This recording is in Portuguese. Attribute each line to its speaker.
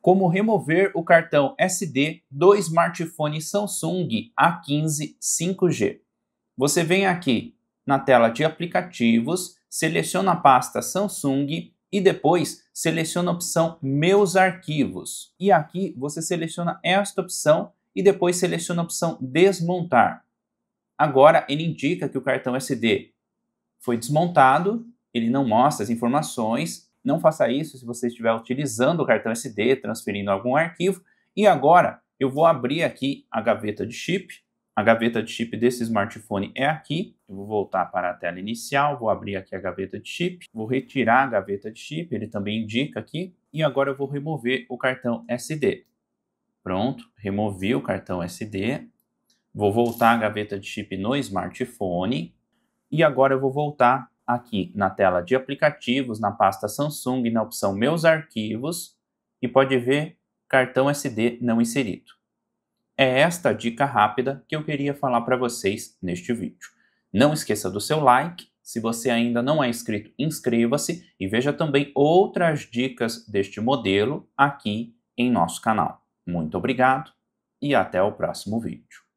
Speaker 1: como remover o cartão SD do smartphone Samsung A15 5G. Você vem aqui na tela de aplicativos, seleciona a pasta Samsung e depois seleciona a opção Meus Arquivos. E aqui você seleciona esta opção e depois seleciona a opção Desmontar. Agora ele indica que o cartão SD foi desmontado, ele não mostra as informações não faça isso se você estiver utilizando o cartão SD, transferindo algum arquivo. E agora eu vou abrir aqui a gaveta de chip. A gaveta de chip desse smartphone é aqui. Eu vou voltar para a tela inicial, vou abrir aqui a gaveta de chip, vou retirar a gaveta de chip, ele também indica aqui. E agora eu vou remover o cartão SD. Pronto, removi o cartão SD. Vou voltar a gaveta de chip no smartphone. E agora eu vou voltar aqui na tela de aplicativos, na pasta Samsung, na opção Meus Arquivos e pode ver cartão SD não inserido. É esta dica rápida que eu queria falar para vocês neste vídeo. Não esqueça do seu like, se você ainda não é inscrito, inscreva-se e veja também outras dicas deste modelo aqui em nosso canal. Muito obrigado e até o próximo vídeo.